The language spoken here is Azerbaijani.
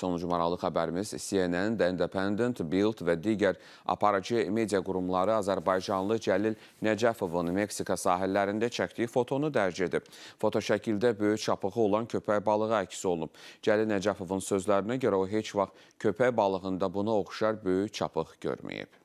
Sonuncu maraqlı xəbərimiz CNN, The Independent, Bild və digər aparıcı media qurumları Azərbaycanlı Cəlil Nəcəfovun Meksika sahillərində çəkdiyi fotonu dərc edib. Foto şəkildə böyük çapığı olan köpək balığı əks olunub. Cəlil Nəcəfovun sözlərinə görə o heç vaxt köpək balığında buna oxşar böyük çapıq görməyib.